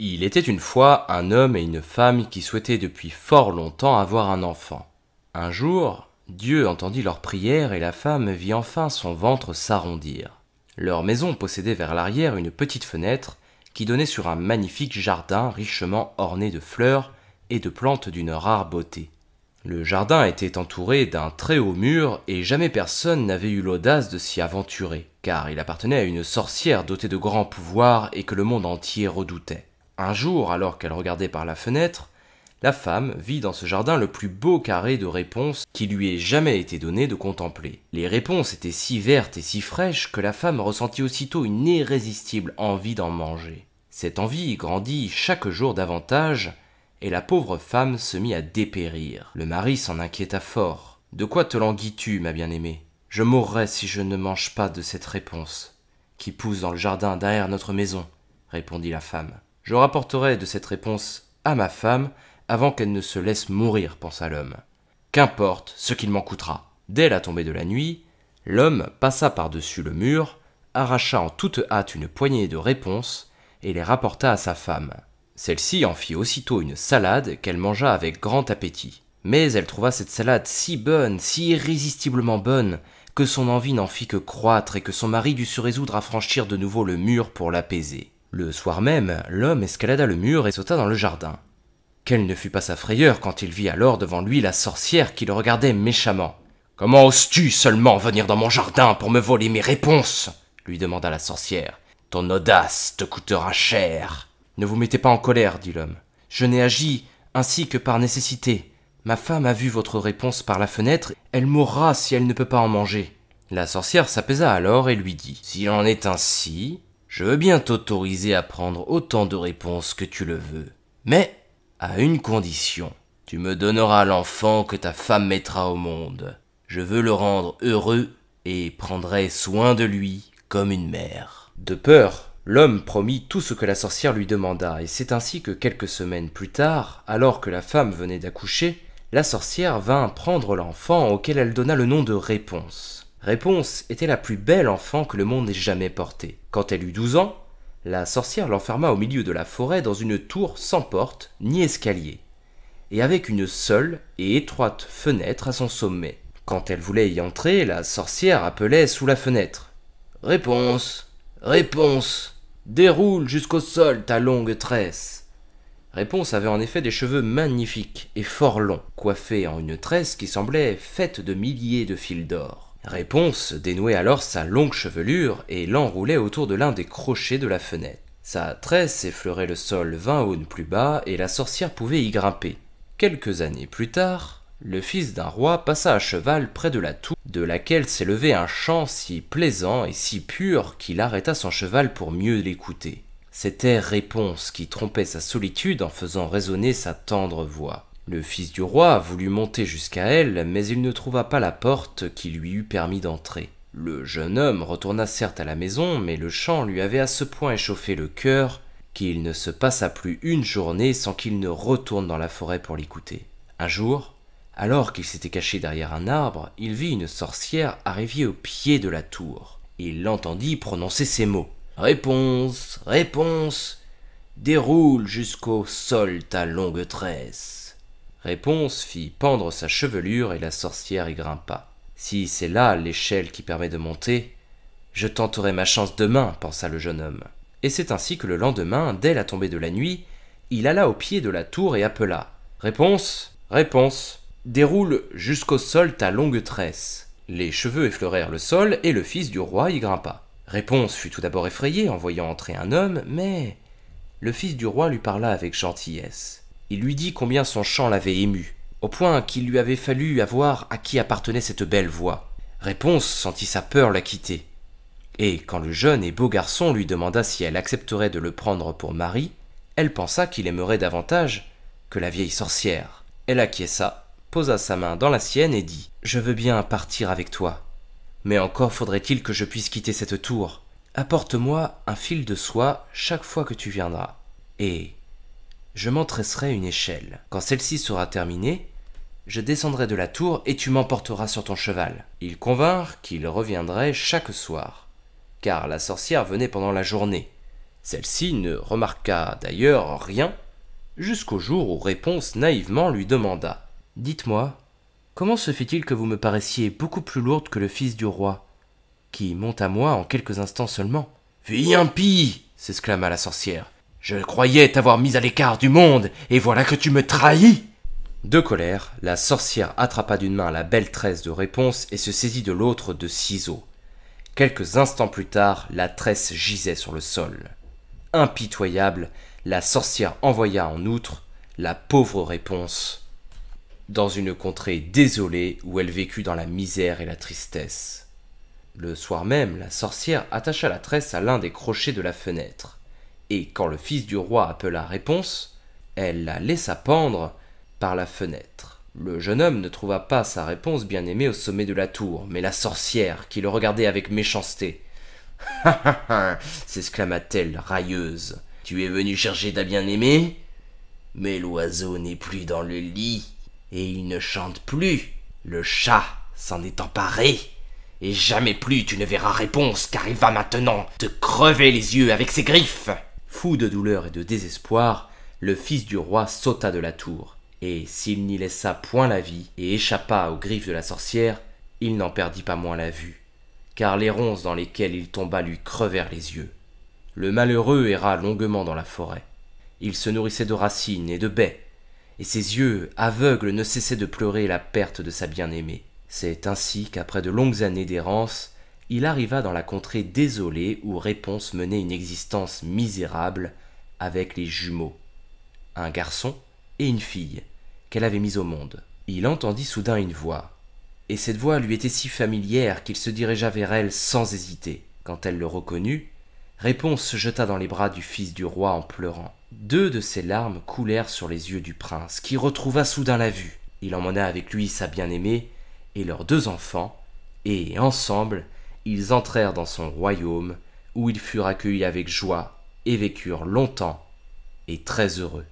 Il était une fois un homme et une femme qui souhaitaient depuis fort longtemps avoir un enfant. Un jour, Dieu entendit leur prière et la femme vit enfin son ventre s'arrondir. Leur maison possédait vers l'arrière une petite fenêtre qui donnait sur un magnifique jardin richement orné de fleurs et de plantes d'une rare beauté. Le jardin était entouré d'un très haut mur et jamais personne n'avait eu l'audace de s'y aventurer, car il appartenait à une sorcière dotée de grands pouvoirs et que le monde entier redoutait. Un jour, alors qu'elle regardait par la fenêtre, la femme vit dans ce jardin le plus beau carré de réponses qui lui ait jamais été donné de contempler. Les réponses étaient si vertes et si fraîches que la femme ressentit aussitôt une irrésistible envie d'en manger. Cette envie grandit chaque jour davantage, et la pauvre femme se mit à dépérir. Le mari s'en inquiéta fort. De quoi te languis-tu, ma bien-aimée Je mourrai si je ne mange pas de cette réponse, qui pousse dans le jardin derrière notre maison, répondit la femme. Je rapporterai de cette réponse à ma femme avant qu'elle ne se laisse mourir, pensa l'homme. Qu'importe ce qu'il m'en coûtera. Dès la tombée de la nuit, l'homme passa par-dessus le mur, arracha en toute hâte une poignée de réponses et les rapporta à sa femme. Celle-ci en fit aussitôt une salade qu'elle mangea avec grand appétit. Mais elle trouva cette salade si bonne, si irrésistiblement bonne, que son envie n'en fit que croître et que son mari dut se résoudre à franchir de nouveau le mur pour l'apaiser. Le soir même, l'homme escalada le mur et sauta dans le jardin. Quelle ne fut pas sa frayeur quand il vit alors devant lui la sorcière qui le regardait méchamment. Comment oses-tu seulement venir dans mon jardin pour me voler mes réponses lui demanda la sorcière. Ton audace te coûtera cher. Ne vous mettez pas en colère, dit l'homme. Je n'ai agi ainsi que par nécessité. Ma femme a vu votre réponse par la fenêtre, elle mourra si elle ne peut pas en manger. La sorcière s'apaisa alors et lui dit. S'il en est ainsi, je veux bien t'autoriser à prendre autant de réponses que tu le veux, mais à une condition. Tu me donneras l'enfant que ta femme mettra au monde. Je veux le rendre heureux et prendrai soin de lui comme une mère. De peur, l'homme promit tout ce que la sorcière lui demanda, et c'est ainsi que quelques semaines plus tard, alors que la femme venait d'accoucher, la sorcière vint prendre l'enfant auquel elle donna le nom de Réponse. Réponse était la plus belle enfant que le monde ait jamais portée. Quand elle eut douze ans, la sorcière l'enferma au milieu de la forêt dans une tour sans porte ni escalier, et avec une seule et étroite fenêtre à son sommet. Quand elle voulait y entrer, la sorcière appelait sous la fenêtre. Réponse. Réponse. Déroule jusqu'au sol ta longue tresse. Réponse avait en effet des cheveux magnifiques et fort longs, coiffés en une tresse qui semblait faite de milliers de fils d'or. Réponse dénouait alors sa longue chevelure et l'enroulait autour de l'un des crochets de la fenêtre. Sa tresse effleurait le sol vingt aunes plus bas et la sorcière pouvait y grimper. Quelques années plus tard, le fils d'un roi passa à cheval près de la tour, de laquelle s'élevait un chant si plaisant et si pur qu'il arrêta son cheval pour mieux l'écouter. C'était Réponse qui trompait sa solitude en faisant résonner sa tendre voix. Le fils du roi voulut monter jusqu'à elle, mais il ne trouva pas la porte qui lui eût permis d'entrer. Le jeune homme retourna certes à la maison, mais le chant lui avait à ce point échauffé le cœur qu'il ne se passa plus une journée sans qu'il ne retourne dans la forêt pour l'écouter. Un jour, alors qu'il s'était caché derrière un arbre, il vit une sorcière arriver au pied de la tour. Il l'entendit prononcer ces mots. Réponse, réponse, déroule jusqu'au sol ta longue tresse. Réponse fit pendre sa chevelure et la sorcière y grimpa. Si c'est là l'échelle qui permet de monter, je tenterai ma chance demain, pensa le jeune homme. Et c'est ainsi que le lendemain, dès la tombée de la nuit, il alla au pied de la tour et appela. Réponse. Réponse. Déroule jusqu'au sol ta longue tresse. Les cheveux effleurèrent le sol, et le fils du roi y grimpa. Réponse fut tout d'abord effrayé en voyant entrer un homme, mais le fils du roi lui parla avec gentillesse. Il lui dit combien son chant l'avait ému, au point qu'il lui avait fallu avoir à qui appartenait cette belle voix. Réponse sentit sa peur la quitter. Et quand le jeune et beau garçon lui demanda si elle accepterait de le prendre pour mari, elle pensa qu'il aimerait davantage que la vieille sorcière. Elle acquiesça, posa sa main dans la sienne et dit Je veux bien partir avec toi. Mais encore faudrait-il que je puisse quitter cette tour. Apporte-moi un fil de soie chaque fois que tu viendras. Et je m'entresserai une échelle. Quand celle-ci sera terminée, je descendrai de la tour et tu m'emporteras sur ton cheval. Ils convinrent qu'il reviendrait chaque soir, car la sorcière venait pendant la journée. Celle-ci ne remarqua d'ailleurs rien, jusqu'au jour où Réponse naïvement lui demanda Dites-moi, comment se fait-il que vous me paraissiez beaucoup plus lourde que le fils du roi, qui monte à moi en quelques instants seulement Viens, impie s'exclama la sorcière. Je croyais t'avoir mis à l'écart du monde, et voilà que tu me trahis. De colère, la sorcière attrapa d'une main la belle tresse de réponse et se saisit de l'autre de ciseaux. Quelques instants plus tard, la tresse gisait sur le sol. Impitoyable, la sorcière envoya en outre la pauvre réponse dans une contrée désolée où elle vécut dans la misère et la tristesse. Le soir même, la sorcière attacha la tresse à l'un des crochets de la fenêtre et quand le fils du roi appela réponse, elle la laissa pendre par la fenêtre. Le jeune homme ne trouva pas sa réponse bien aimée au sommet de la tour, mais la sorcière qui le regardait avec méchanceté. Ha ha ha s'exclama-t-elle railleuse. Tu es venu chercher ta bien-aimée Mais l'oiseau n'est plus dans le lit, et il ne chante plus. Le chat s'en est emparé. Et jamais plus tu ne verras réponse, car il va maintenant te crever les yeux avec ses griffes. Fou de douleur et de désespoir, le fils du roi sauta de la tour, et s'il n'y laissa point la vie et échappa aux griffes de la sorcière, il n'en perdit pas moins la vue, car les ronces dans lesquelles il tomba lui crevèrent les yeux. Le malheureux erra longuement dans la forêt. Il se nourrissait de racines et de baies, et ses yeux, aveugles, ne cessaient de pleurer la perte de sa bien-aimée. C'est ainsi qu'après de longues années d'errance, il arriva dans la contrée désolée où Réponse menait une existence misérable avec les jumeaux, un garçon et une fille, qu'elle avait mis au monde. Il entendit soudain une voix, et cette voix lui était si familière qu'il se dirigea vers elle sans hésiter. Quand elle le reconnut, Réponse se jeta dans les bras du fils du roi en pleurant. Deux de ses larmes coulèrent sur les yeux du prince, qui retrouva soudain la vue. Il emmena avec lui sa bien-aimée et leurs deux enfants, et ensemble, ils entrèrent dans son royaume, où ils furent accueillis avec joie et vécurent longtemps et très heureux.